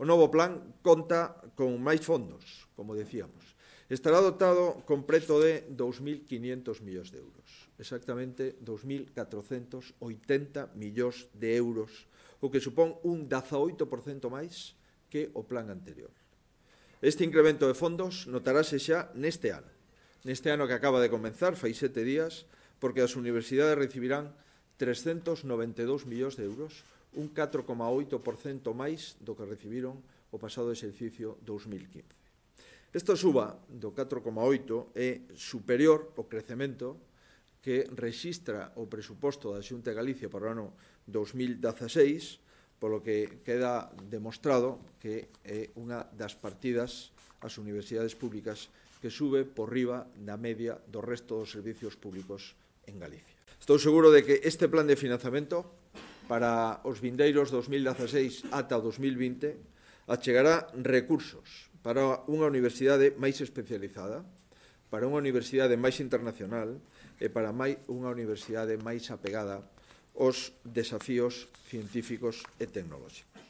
O novo plan conta con máis fondos, como decíamos. Estará dotado completo de 2.500 millóns de euros, exactamente 2.480 millóns de euros, o que supón un 18% máis que o plan anterior. Este incremento de fondos notarase xa neste ano. Neste ano que acaba de comenzar, fai sete días, porque as universidades recibirán 392 millóns de euros un 4,8% máis do que recibiron o pasado exercicio 2015. Esta suba do 4,8 é superior ao crecemento que rexistra o presuposto da Xunta de Galicia para o ano 2016, polo que queda demostrado que é unha das partidas ás universidades públicas que sube por riba da media do resto dos servicios públicos en Galicia. Estou seguro de que este plan de financiamento para os vindeiros 2016 ata 2020 achegará recursos para unha universidade máis especializada, para unha universidade máis internacional e para máis, unha universidade máis apegada aos desafíos científicos e tecnolóxicos.